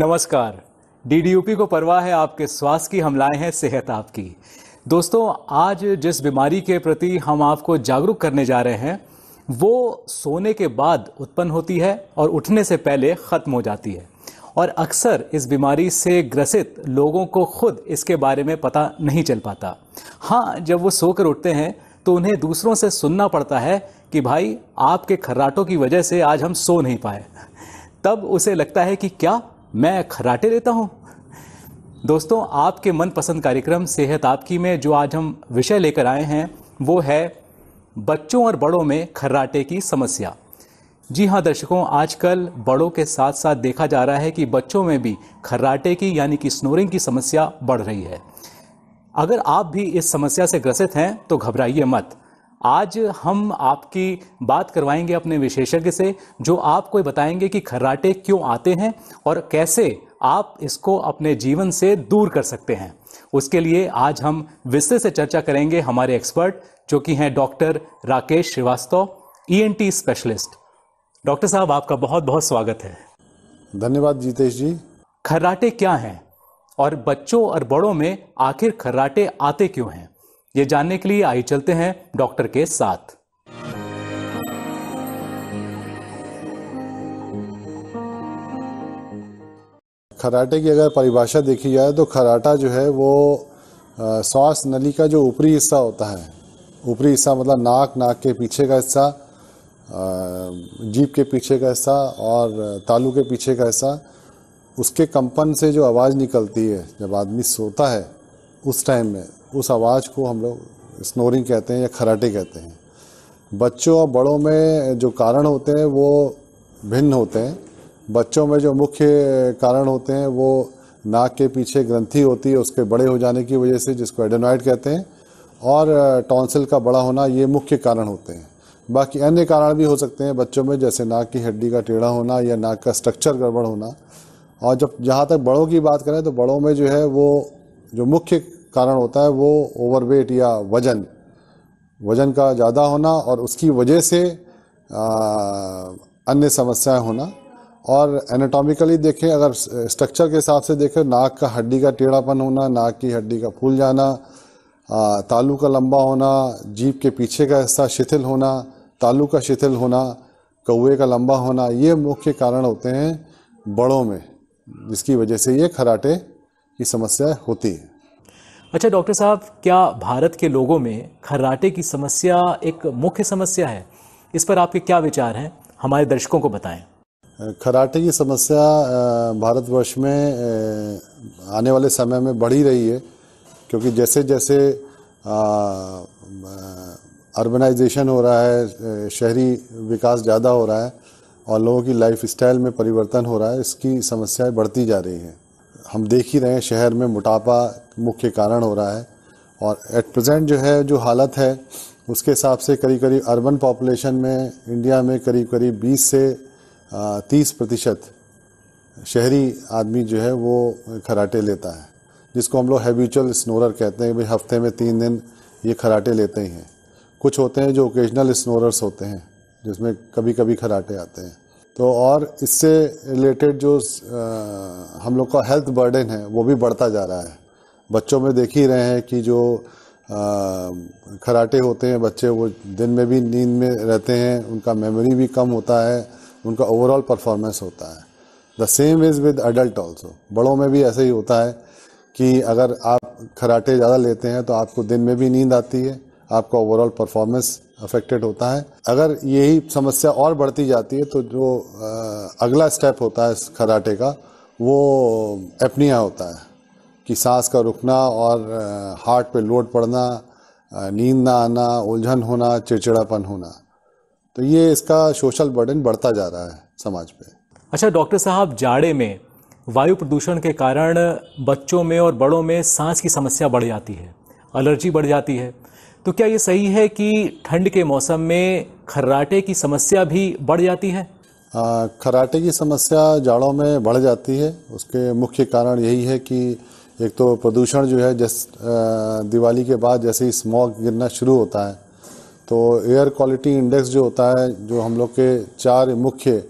नमस्कार डीडीयूपी को परवाह है आपके स्वास्थ्य की हम लाए हैं सेहत आपकी दोस्तों आज जिस बीमारी के प्रति हम आपको जागरूक करने जा रहे हैं वो सोने के बाद उत्पन्न होती है और उठने से पहले ख़त्म हो जाती है और अक्सर इस बीमारी से ग्रसित लोगों को खुद इसके बारे में पता नहीं चल पाता हाँ जब वो सोकर उठते हैं तो उन्हें दूसरों से सुनना पड़ता है कि भाई आपके खर्राटों की वजह से आज हम सो नहीं पाए तब उसे लगता है कि क्या मैं खराटे लेता हूँ दोस्तों आपके मनपसंद कार्यक्रम सेहत आपकी में जो आज हम विषय लेकर आए हैं वो है बच्चों और बड़ों में खर्राटे की समस्या जी हाँ दर्शकों आजकल बड़ों के साथ साथ देखा जा रहा है कि बच्चों में भी खर्राटे की यानी कि स्नोरिंग की समस्या बढ़ रही है अगर आप भी इस समस्या से ग्रसित हैं तो घबराइए मत आज हम आपकी बात करवाएंगे अपने विशेषज्ञ से जो आपको बताएंगे कि खर्राटे क्यों आते हैं और कैसे आप इसको अपने जीवन से दूर कर सकते हैं उसके लिए आज हम विस्तार से चर्चा करेंगे हमारे एक्सपर्ट जो कि हैं doctor Rakesh Srivastava ENT e specialist doctor साहब आपका बहुत बहुत स्वागत है धन्यवाद जीतेश जी खर्राटे क्या हैं और बच्चों और बड़ों में आखिर खर्राटे आते क्यों हैं ये जानने के लिए आई चलते हैं डॉक्टर के साथ खराटे की अगर परिभाषा देखी जाए तो खराटा जो है वो श्वास नली का जो ऊपरी हिस्सा होता है ऊपरी हिस्सा मतलब नाक नाक के पीछे का हिस्सा जीप के पीछे का हिस्सा और तालू के पीछे का हिस्सा उसके कंपन से जो आवाज़ निकलती है जब आदमी सोता है उस टाइम में उस आवाज़ को हम लोग स्नोरिंग कहते हैं या खराटे कहते हैं बच्चों और बड़ों में जो कारण होते हैं वो भिन्न होते हैं बच्चों में जो मुख्य कारण होते हैं वो नाक के पीछे ग्रंथि होती है उसके बड़े हो जाने की वजह से जिसको एडेनॉइड कहते हैं और टॉन्सिल का बड़ा होना ये मुख्य कारण होते हैं बाकी अन्य कारण भी हो सकते हैं बच्चों में जैसे नाक की हड्डी का टेढ़ा होना या नाक का स्ट्रक्चर गड़बड़ होना और जब जहाँ तक बड़ों की बात करें तो बड़ों में जो है वो जो मुख्य कारण होता है वो ओवरवेट या वज़न वज़न का ज़्यादा होना और उसकी वजह से अन्य समस्याएं होना और एनाटॉमिकली देखें अगर स्ट्रक्चर के हिसाब से देखें नाक का हड्डी का टेढ़ापन होना नाक की हड्डी का फूल जाना तालू का लंबा होना जीप के पीछे का हिस्सा शिथिल होना तालू का शिथिल होना कौए का लंबा होना ये मुख्य कारण होते हैं बड़ों में जिसकी वजह से ये खराटे की समस्या होती है अच्छा डॉक्टर साहब क्या भारत के लोगों में खर्राटे की समस्या एक मुख्य समस्या है इस पर आपके क्या विचार हैं हमारे दर्शकों को बताएं खराटे की समस्या भारतवर्ष में आने वाले समय में बढ़ी रही है क्योंकि जैसे जैसे अर्बनाइजेशन हो रहा है शहरी विकास ज़्यादा हो रहा है और लोगों की लाइफ स्टाइल में परिवर्तन हो रहा है इसकी समस्याएं बढ़ती जा रही हैं हम देख ही रहे हैं शहर में मोटापा मुख्य कारण हो रहा है और एट प्रेजेंट जो है जो हालत है उसके हिसाब से करीब करीब अर्बन पॉपुलेशन में इंडिया में करीब करीब 20 से 30 प्रतिशत शहरी आदमी जो है वो खराटे लेता है जिसको हम लोग हैबिचुअल स्नोरर कहते हैं भाई हफ्ते में तीन दिन ये खराटे लेते ही हैं कुछ होते हैं जो ओकेजनल स्नोरर्स होते हैं जिसमें कभी कभी खराटे आते हैं तो और इससे रिलेटेड जो आ, हम लोग का हेल्थ बर्डन है वो भी बढ़ता जा रहा है बच्चों में देख ही रहे हैं कि जो खराटे होते हैं बच्चे वो दिन में भी नींद में रहते हैं उनका मेमोरी भी कम होता है उनका ओवरऑल परफॉर्मेंस होता है the same is with adult also बड़ों में भी ऐसा ही होता है कि अगर आप खराटे ज़्यादा लेते हैं तो आपको दिन में भी नींद आती है आपका ओवरऑल परफॉर्मेंस अफेक्टेड होता है अगर यही समस्या और बढ़ती जाती है तो जो अगला स्टेप होता है इस खराटे का वो एपनिया होता है कि सांस का रुकना और हार्ट पे लोड पड़ना नींद ना आना उलझन होना चिड़चिड़ापन होना तो ये इसका सोशल बर्डन बढ़ता जा रहा है समाज पे अच्छा डॉक्टर साहब जाड़े में वायु प्रदूषण के कारण बच्चों में और बड़ों में सांस की समस्या बढ़ जाती है एलर्जी बढ़ जाती है तो क्या ये सही है कि ठंड के मौसम में खर्राटे की समस्या भी बढ़ जाती है खराटे की समस्या जाड़ों में बढ़ जाती है उसके मुख्य कारण यही है कि एक तो प्रदूषण जो है जैस दिवाली के बाद जैसे ही स्मॉग गिरना शुरू होता है तो एयर क्वालिटी इंडेक्स जो होता है जो हम लोग के चार मुख्य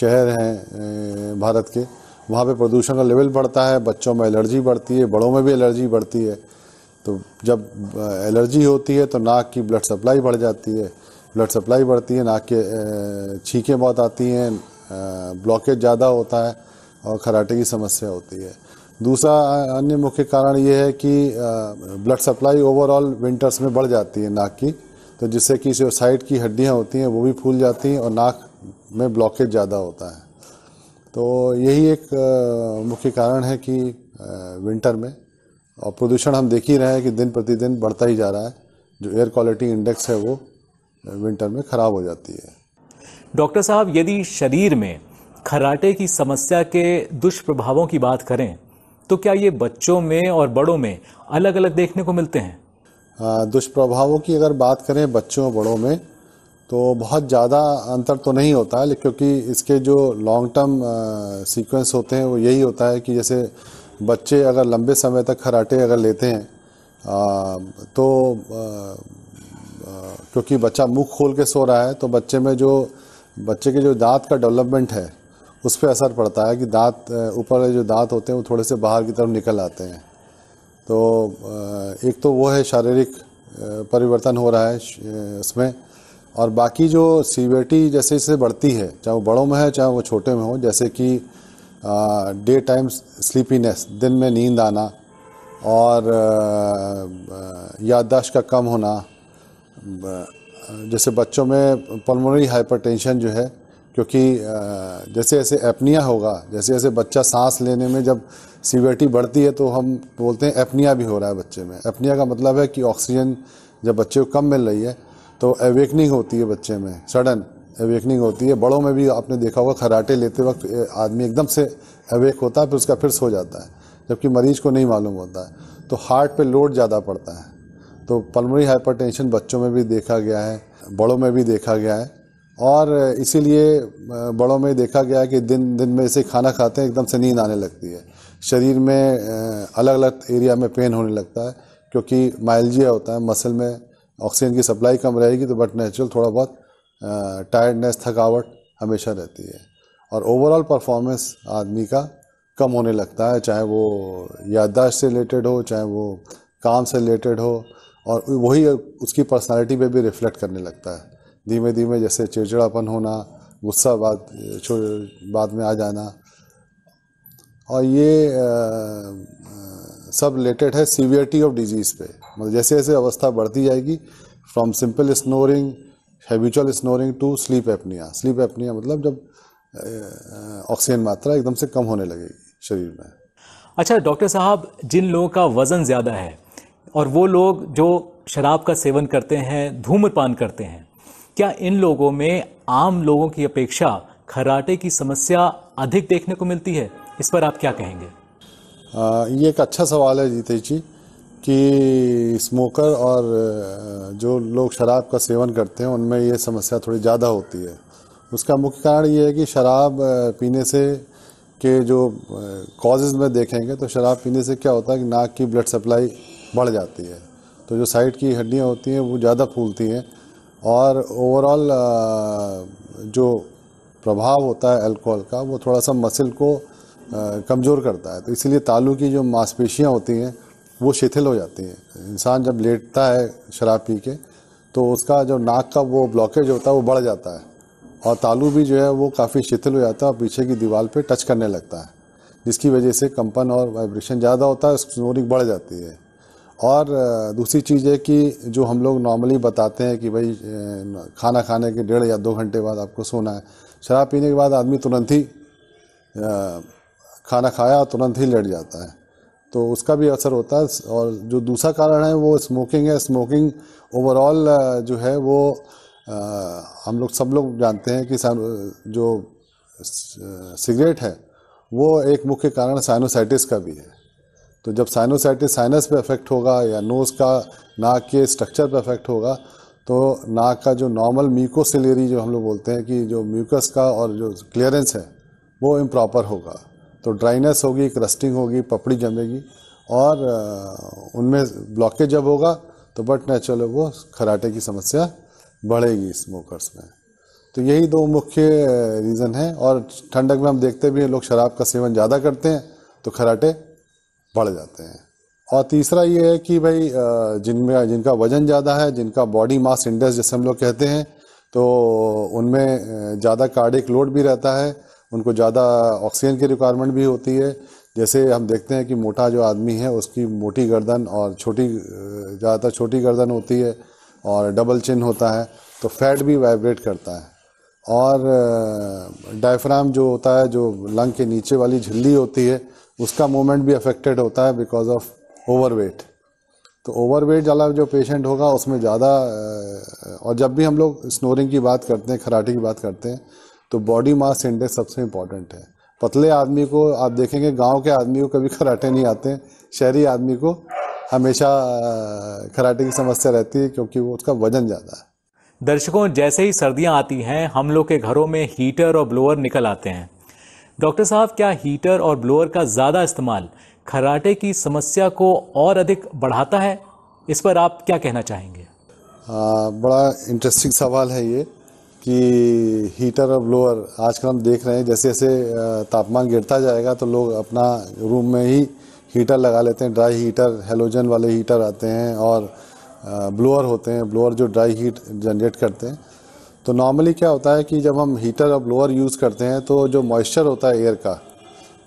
शहर हैं भारत के वहाँ पे प्रदूषण का लेवल बढ़ता है बच्चों में एलर्जी बढ़ती है बड़ों में भी एलर्जी बढ़ती है तो जब एलर्जी होती है तो नाक की ब्लड सप्लाई बढ़ जाती है ब्लड सप्लाई बढ़ती है नाक के छींकें बहुत आती हैं ब्लॉकेज ज़्यादा होता है और खराटे की समस्या होती है दूसरा अन्य मुख्य कारण ये है कि ब्लड सप्लाई ओवरऑल विंटर्स में बढ़ जाती है नाक की तो जिससे कि जो साइड की हड्डियाँ होती हैं वो भी फूल जाती हैं और नाक में ब्लॉकेज ज़्यादा होता है तो यही एक मुख्य कारण है कि विंटर में और प्रदूषण हम देख ही रहे हैं कि दिन प्रतिदिन बढ़ता ही जा रहा है जो एयर क्वालिटी इंडेक्स है वो विंटर में ख़राब हो जाती है डॉक्टर साहब यदि शरीर में खराटे की समस्या के दुष्प्रभावों की बात करें तो क्या ये बच्चों में और बड़ों में अलग अलग देखने को मिलते हैं दुष्प्रभावों की अगर बात करें बच्चों और बड़ों में तो बहुत ज़्यादा अंतर तो नहीं होता है क्योंकि इसके जो लॉन्ग टर्म सीक्वेंस होते हैं वो यही होता है कि जैसे बच्चे अगर लंबे समय तक खराटे अगर लेते हैं आ, तो क्योंकि बच्चा मुंह खोल के सो रहा है तो बच्चे में जो बच्चे के जो दांत का डेवलपमेंट है उस पर असर पड़ता है कि दांत ऊपर जो दांत होते हैं वो थोड़े से बाहर की तरफ निकल आते हैं तो एक तो वो है शारीरिक परिवर्तन हो रहा है उसमें और बाकी जो सीवेटी जैसे जैसे बढ़ती है चाहे वो बड़ों में है चाहे वो छोटे में हो जैसे कि डे टाइम स्लीपीनेस दिन में नींद आना और याददाश्त का कम होना जैसे बच्चों में पल्मोनरी हाइपरटेंशन जो है क्योंकि जैसे जैसे एपनिया होगा जैसे जैसे बच्चा सांस लेने में जब सीवियरिटी बढ़ती है तो हम बोलते हैं एपनिया भी हो रहा है बच्चे में एपनिया का मतलब है कि ऑक्सीजन जब बच्चे को कम मिल रही है तो अवेकनिंग होती है बच्चे में सडन अवेकनिंग होती है बड़ों में भी आपने देखा होगा खराटे लेते वक्त आदमी एकदम से अवेक होता है फिर उसका फिर सो जाता है जबकि मरीज को नहीं मालूम होता है तो हार्ट पे लोड ज़्यादा पड़ता है तो पल्मोनरी हाइपरटेंशन बच्चों में भी देखा गया है बड़ों में भी देखा गया है और इसीलिए बड़ों में देखा गया है कि दिन दिन में इसे खाना खाते हैं एकदम से नींद आने लगती है शरीर में अलग अलग एरिया में पेन होने लगता है क्योंकि माइलजिया होता है मसल में ऑक्सीजन की सप्लाई कम रहेगी तो बट नेचुरल थोड़ा बहुत टायर्डनेस थकावट हमेशा रहती है और ओवरऑल परफॉर्मेंस आदमी का कम होने लगता है चाहे वो याददाश्त से रिलेटेड हो चाहे वो काम से रिलेटेड हो और वही उसकी पर्सनालिटी पे भी रिफ्लेक्ट करने लगता है धीमे धीमे जैसे चिड़चिड़ापन होना गुस्सा बाद बाद में आ जाना और ये आ, सब रिलेटेड है सीवियरटी ऑफ डिजीज़ पे मतलब जैसे जैसे अवस्था बढ़ती जाएगी from simple snoring habitual snoring to sleep apnea sleep apnea मतलब जब ऑक्सीजन मात्रा एकदम से कम होने लगेगी शरीर में अच्छा डॉक्टर साहब जिन लोगों का वज़न ज़्यादा है और वो लोग जो शराब का सेवन करते हैं धूम्रपान करते हैं क्या इन लोगों में आम लोगों की अपेक्षा खराटे की समस्या अधिक देखने को मिलती है इस पर आप क्या कहेंगे आ, ये एक अच्छा सवाल है जीतेश जी कि स्मोकर और जो लोग शराब का सेवन करते हैं उनमें ये समस्या थोड़ी ज़्यादा होती है उसका मुख्य कारण ये है कि शराब पीने से के जो कॉजेज़ में देखेंगे तो शराब पीने से क्या होता है कि नाक की ब्लड सप्लाई बढ़ जाती है तो जो साइड की हड्डियाँ होती हैं वो ज़्यादा फूलती हैं और ओवरऑल जो प्रभाव होता है अल्कोहल का वो थोड़ा सा मसल को कमज़ोर करता है तो इसीलिए तालू की जो मांसपेशियाँ होती हैं वो शिथिल हो जाती है इंसान जब लेटता है शराब पी के तो उसका जो नाक का वो ब्लॉकेज होता है वो बढ़ जाता है और तालू भी जो है वो काफ़ी शिथिल हो जाता है और पीछे की दीवार पे टच करने लगता है जिसकी वजह से कंपन और वाइब्रेशन ज़्यादा होता है स्नोरिंग बढ़ जाती है और दूसरी चीज़ है कि जो हम लोग नॉर्मली बताते हैं कि भाई खाना खाने के डेढ़ या दो घंटे बाद आपको सोना है शराब पीने के बाद आदमी तुरंत ही खाना खाया और तुरंत ही लेट जाता है तो उसका भी असर होता है और जो दूसरा कारण है वो स्मोकिंग है स्मोकिंग ओवरऑल जो है वो आ, हम लोग सब लोग जानते हैं कि जो सिगरेट है वो एक मुख्य कारण साइनोसाइटिस का भी है तो जब साइनोसाइटिस साइनस पे इफेक्ट होगा या नोज़ का नाक के स्ट्रक्चर पे इफेक्ट होगा तो नाक का जो नॉर्मल म्यूकोसिलेरी जो हम लोग बोलते हैं कि जो म्यूकस का और जो क्लियरेंस है वो इम्प्रॉपर होगा तो ड्राइनेस होगी क्रस्टिंग होगी पपड़ी जमेगी और उनमें ब्लॉकेज जब होगा तो बट नेचुरल वो खराटे की समस्या बढ़ेगी स्मोकर्स में तो यही दो मुख्य रीज़न हैं और ठंडक में हम देखते भी हैं लोग शराब का सेवन ज़्यादा करते हैं तो खराटे बढ़ जाते हैं और तीसरा ये है कि भाई जिनमें जिनका वज़न ज़्यादा है जिनका बॉडी मास इंडेक्स जैसे हम लोग कहते हैं तो उनमें ज़्यादा कार्डिक लोड भी रहता है उनको ज़्यादा ऑक्सीजन की रिक्वायरमेंट भी होती है जैसे हम देखते हैं कि मोटा जो आदमी है उसकी मोटी गर्दन और छोटी ज़्यादातर छोटी गर्दन होती है और डबल चिन होता है तो फैट भी वाइब्रेट करता है और डायफ्राम जो होता है जो लंग के नीचे वाली झिल्ली होती है उसका मूवमेंट भी अफेक्टेड होता है बिकॉज ऑफ ओवरवेट तो ओवरवेट वाला जो पेशेंट होगा उसमें ज़्यादा और जब भी हम लोग स्नोरिंग की बात करते हैं खराटे की बात करते हैं तो बॉडी मास इंडेक्स सबसे इंपॉर्टेंट है पतले आदमी को आप देखेंगे गांव के आदमी को कभी खराटे नहीं आते शहरी आदमी को हमेशा खराटे की समस्या रहती है क्योंकि वो उसका वजन ज़्यादा है दर्शकों जैसे ही सर्दियां आती हैं हम लोग के घरों में हीटर और ब्लोअर निकल आते हैं डॉक्टर साहब क्या हीटर और ब्लोअर का ज़्यादा इस्तेमाल खराटे की समस्या को और अधिक बढ़ाता है इस पर आप क्या कहना चाहेंगे आ, हाँ, बड़ा इंटरेस्टिंग सवाल है ये कि हीटर और ब्लोअर आजकल हम देख रहे हैं जैसे जैसे तापमान गिरता जाएगा तो लोग अपना रूम में ही हीटर लगा लेते हैं ड्राई हीटर हेलोजन वाले हीटर आते हैं और ब्लोअर होते हैं ब्लोअर जो ड्राई हीट जनरेट करते हैं तो नॉर्मली क्या होता है कि जब हम हीटर और ब्लोअर यूज़ करते हैं तो जो मॉइस्चर होता है एयर का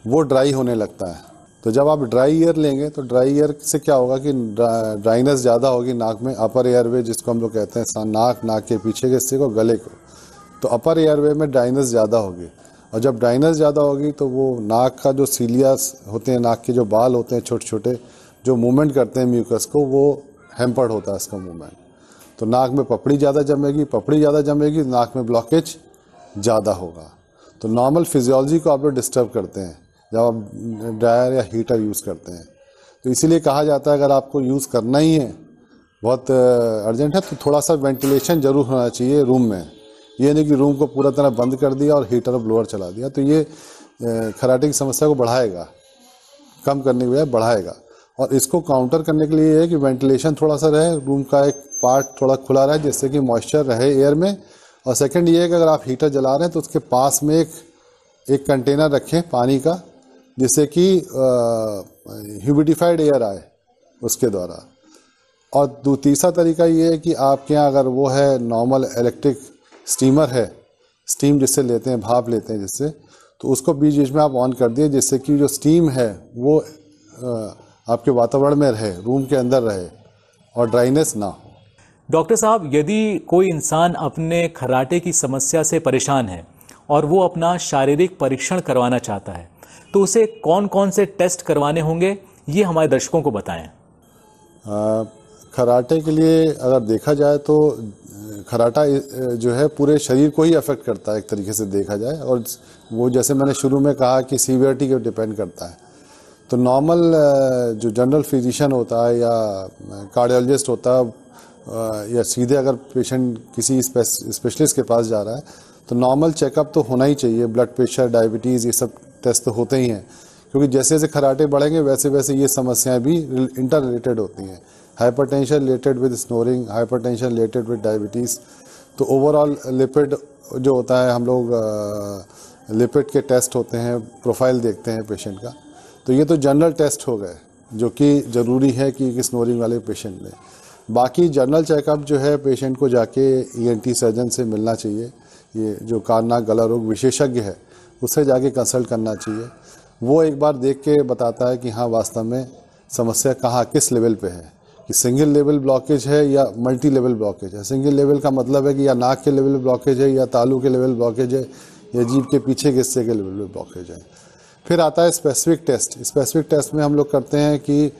वो ड्राई होने लगता है तो जब आप ड्राई एयर लेंगे तो ड्राई एयर से क्या होगा कि ड्राइनेस ज़्यादा होगी नाक में अपर एयरवे जिसको हम लोग कहते हैं नाक नाक के पीछे के हिस्से को गले को तो अपर एयरवे में ड्राइनेस ज़्यादा होगी और जब ड्राइनेस ज़्यादा होगी तो वो नाक का जो सीलियास होते हैं नाक के जो बाल होते हैं छोटे छोटे जो मूवमेंट करते हैं म्यूकस को वो हेम्पर्ड होता है इसका मूवमेंट तो नाक में पपड़ी ज़्यादा जमेगी पपड़ी ज़्यादा जमेगी नाक में ब्लॉकेज ज़्यादा होगा तो नॉर्मल फिजियोलॉजी को आप लोग डिस्टर्ब करते हैं जब आप ड्रायर या हीटर यूज़ करते हैं तो इसीलिए कहा जाता है अगर आपको यूज़ करना ही है बहुत अर्जेंट है तो थोड़ा सा वेंटिलेशन ज़रूर होना चाहिए रूम में ये नहीं कि रूम को पूरा तरह बंद कर दिया और हीटर और ब्लोअर चला दिया तो ये खराटे की समस्या को बढ़ाएगा कम करने के बजाय बढ़ाएगा और इसको काउंटर करने के लिए ये है कि वेंटिलेशन थोड़ा सा रहे रूम का एक पार्ट थोड़ा खुला रहे जिससे कि मॉइस्चर रहे एयर में और सेकंड ये है कि अगर आप हीटर जला रहे हैं तो उसके पास में एक एक कंटेनर रखें पानी का जिससे कि ह्यूमिडिफाइड एयर आए उसके द्वारा और तीसरा तरीका ये है कि आपके यहाँ अगर वो है नॉर्मल इलेक्ट्रिक स्टीमर है स्टीम जिससे लेते हैं भाप लेते हैं जिससे तो उसको बीच बीच में आप ऑन कर दिए जिससे कि जो स्टीम है वो आपके वातावरण में रहे रूम के अंदर रहे और ड्राइनेस ना हो डॉक्टर साहब यदि कोई इंसान अपने खराटे की समस्या से परेशान है और वो अपना शारीरिक परीक्षण करवाना चाहता है तो उसे कौन कौन से टेस्ट करवाने होंगे ये हमारे दर्शकों को बताएं खराटे के लिए अगर देखा जाए तो खराटा जो है पूरे शरीर को ही अफेक्ट करता है एक तरीके से देखा जाए और वो जैसे मैंने शुरू में कहा कि सीवियरिटी के डिपेंड करता है तो नॉर्मल जो जनरल फिजिशियन होता है या कार्डियोलॉजिस्ट होता है या सीधे अगर पेशेंट किसी स्पेशलिस्ट के पास जा रहा है तो नॉर्मल चेकअप तो होना ही चाहिए ब्लड प्रेशर डायबिटीज़ ये सब टेस्ट तो होते ही हैं क्योंकि जैसे जैसे खराटे बढ़ेंगे वैसे वैसे ये समस्याएं भी इंटर रिलेटेड होती हैं hypertension related with snoring hypertension related with diabetes तो ओवरऑल लिपिड जो होता है हम लोग लिपिड के टेस्ट होते हैं प्रोफाइल देखते हैं पेशेंट का तो ये तो जनरल टेस्ट हो गए जो कि ज़रूरी है कि स्नोरिंग वाले पेशेंट में बाकी जनरल चेकअप जो है पेशेंट को जाके ई e सर्जन से मिलना चाहिए ये जो कान गला रोग विशेषज्ञ है उससे जाके कंसल्ट करना चाहिए वो एक बार देख के बताता है कि हाँ वास्तव में समस्या कहाँ किस लेवल पे है कि सिंगल लेवल ब्लॉकेज है या मल्टी लेवल ब्लॉकेज है सिंगल लेवल का मतलब है कि या नाक के लेवल ब्लॉकेज है या तालू के लेवल ब्लॉकेज है या जीप के पीछे के हिस्से के लेवल ब्लॉकेज है फिर आता है स्पेसिफिक टेस्ट स्पेसिफिक टेस्ट में हम लोग करते हैं कि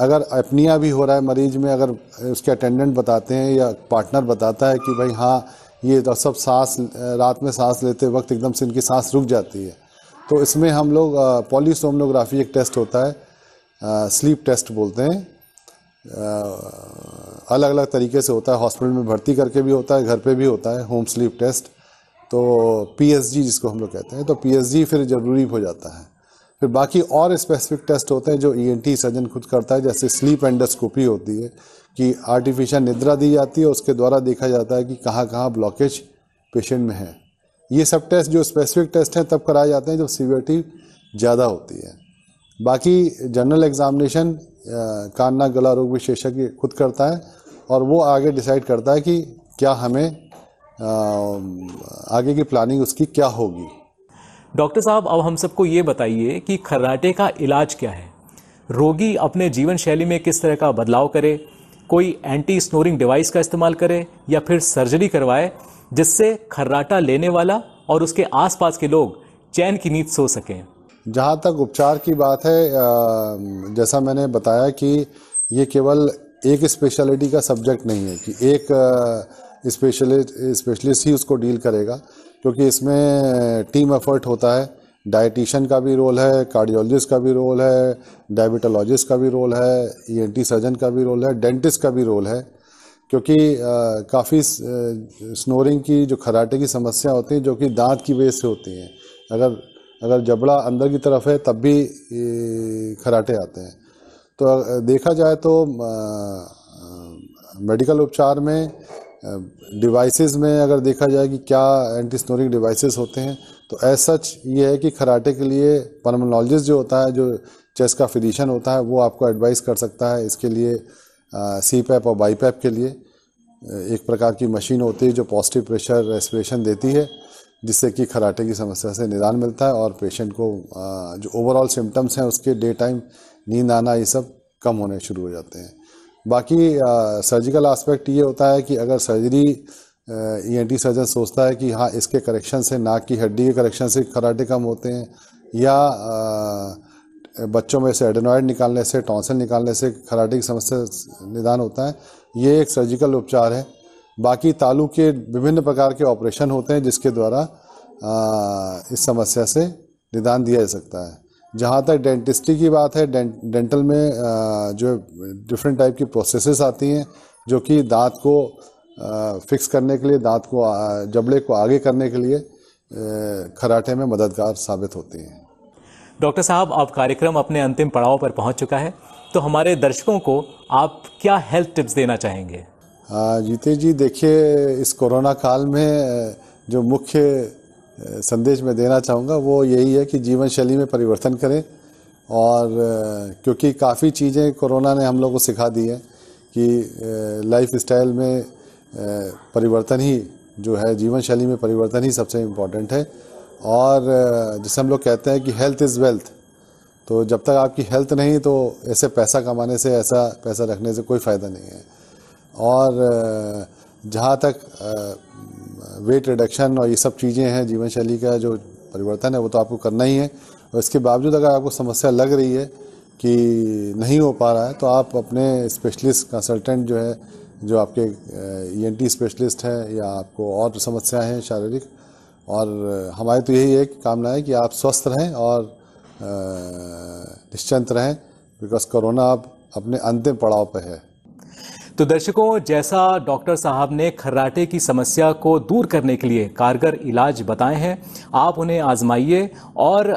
अगर अपनिया भी हो रहा है मरीज में अगर उसके अटेंडेंट बताते हैं या पार्टनर बताता है कि भाई हाँ ये तो सब सांस रात में सांस लेते वक्त एकदम से इनकी सांस रुक जाती है तो इसमें हम लोग पॉलीसोमनोग्राफी एक टेस्ट होता है स्लीप टेस्ट बोलते हैं अलग अलग तरीके से होता है हॉस्पिटल में भर्ती करके भी होता है घर पे भी होता है होम स्लीप टेस्ट तो पीएसजी जिसको हम लोग कहते हैं तो पीएसजी फिर ज़रूरी हो जाता है फिर बाकी और स्पेसिफिक टेस्ट होते हैं जो ईएनटी e सर्जन खुद करता है जैसे स्लीप एंडोस्कोपी होती है कि आर्टिफिशियल निद्रा दी जाती है उसके द्वारा देखा जाता है कि कहाँ कहाँ ब्लॉकेज पेशेंट में है ये सब टेस्ट जो स्पेसिफिक टेस्ट हैं तब कराए जाते हैं जब सीवियरिटी ज़्यादा होती है बाकी जनरल एग्जामिनेशन कान नाक गला रोग विशेषज्ञ खुद करता है और वो आगे डिसाइड करता है कि क्या हमें आगे की प्लानिंग उसकी क्या होगी डॉक्टर साहब अब हम सबको ये बताइए कि खर्राटे का इलाज क्या है रोगी अपने जीवन शैली में किस तरह का बदलाव करे कोई एंटी स्नोरिंग डिवाइस का इस्तेमाल करे या फिर सर्जरी करवाए जिससे खर्राटा लेने वाला और उसके आसपास के लोग चैन की नींद सो सकें जहाँ तक उपचार की बात है जैसा मैंने बताया कि ये केवल एक स्पेशलिटी का सब्जेक्ट नहीं है कि एक स्पेशलिस्ट स्पेशलिस्ट ही उसको डील करेगा क्योंकि इसमें टीम एफर्ट होता है डायटिशन का भी रोल है कार्डियोलॉजिस्ट का भी रोल है डायबिटोलॉजिस्ट का भी रोल है ई e सर्जन का भी रोल है डेंटिस्ट का भी रोल है क्योंकि काफ़ी स्नोरिंग की जो खराटे की समस्या होती है जो कि दांत की वजह से होती हैं अगर अगर जबड़ा अंदर की तरफ है तब भी खराटे आते हैं तो देखा जाए तो मेडिकल उपचार में डिवाइसेस में अगर देखा जाए कि क्या एंटी स्नोरिंग डिवाइसेस होते हैं तो एज सच ये है कि खराटे के लिए पर्मोनोलॉजिस्ट जो होता है जो चेस्ट का फिजिशन होता है वो आपको एडवाइस कर सकता है इसके लिए सी पैप और बाई पैप के लिए एक प्रकार की मशीन होती है जो पॉजिटिव प्रेशर रेस्पिरेशन देती है जिससे कि खराटे की समस्या से निदान मिलता है और पेशेंट को जो ओवरऑल सिम्टम्स हैं उसके डे टाइम नींद आना ये सब कम होने शुरू हो जाते हैं बाकी सर्जिकल आस्पेक्ट ये होता है कि अगर surgery E N T surgeon सोचता है कि हाँ इसके करेक्शन से नाक की हड्डी के करेक्शन से खराटे कम होते हैं या आ, बच्चों में से एडेनॉइड निकालने से टॉन्सल निकालने से खराटे की समस्या निदान होता है ये एक सर्जिकल उपचार है बाकी तालू के विभिन्न प्रकार के ऑपरेशन होते हैं जिसके द्वारा इस समस्या से निदान दिया जा सकता है जहाँ तक डेंटिस्ट्री की बात है डें, डेंटल में जो डिफरेंट टाइप की प्रोसेसेस आती हैं जो कि दांत को फिक्स करने के लिए दांत को जबड़े को आगे करने के लिए खराटे में मददगार साबित होती हैं डॉक्टर साहब अब कार्यक्रम अपने अंतिम पड़ाव पर पहुंच चुका है तो हमारे दर्शकों को आप क्या हेल्थ टिप्स देना चाहेंगे जीते जी देखिए इस कोरोना काल में जो मुख्य संदेश मैं देना चाहूँगा वो यही है कि जीवन शैली में परिवर्तन करें और क्योंकि काफ़ी चीज़ें कोरोना ने हम लोग को सिखा दी है कि लाइफ स्टाइल में परिवर्तन ही जो है जीवन शैली में परिवर्तन ही सबसे इम्पॉर्टेंट है और जैसे हम लोग कहते हैं कि हेल्थ इज़ वेल्थ तो जब तक आपकी हेल्थ नहीं तो ऐसे पैसा कमाने से ऐसा पैसा रखने से कोई फ़ायदा नहीं है और जहाँ तक वेट रिडक्शन और ये सब चीज़ें हैं जीवन शैली का जो परिवर्तन है वो तो आपको करना ही है और इसके बावजूद अगर आपको समस्या लग रही है कि नहीं हो पा रहा है तो आप अपने स्पेशलिस्ट कंसल्टेंट जो है जो आपके ई स्पेशलिस्ट e हैं या आपको और समस्याएं हैं शारीरिक और हमारी तो यही एक कामना है कि आप स्वस्थ रहें और निश्चिंत रहें बिकॉज कोरोना अब अपने अंतिम पड़ाव पर है तो दर्शकों जैसा डॉक्टर साहब ने खर्राटे की समस्या को दूर करने के लिए कारगर इलाज बताए हैं आप उन्हें आजमाइए और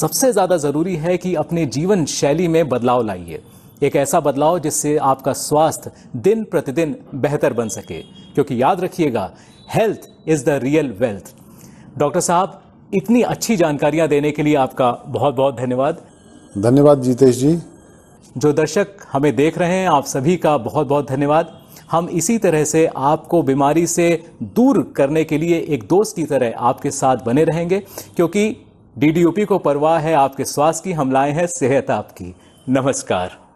सबसे ज़्यादा ज़रूरी है कि अपने जीवन शैली में बदलाव लाइए एक ऐसा बदलाव जिससे आपका स्वास्थ्य दिन प्रतिदिन बेहतर बन सके क्योंकि याद रखिएगा health is the real wealth doctor साहब इतनी अच्छी जानकारियां देने के लिए आपका बहुत बहुत धन्यवाद धन्यवाद जीतेश जी जो दर्शक हमें देख रहे हैं आप सभी का बहुत बहुत धन्यवाद हम इसी तरह से आपको बीमारी से दूर करने के लिए एक दोस्त की तरह आपके साथ बने रहेंगे क्योंकि डीडीयूपी को परवाह है आपके स्वास्थ्य की हम लाए हैं सेहत आपकी नमस्कार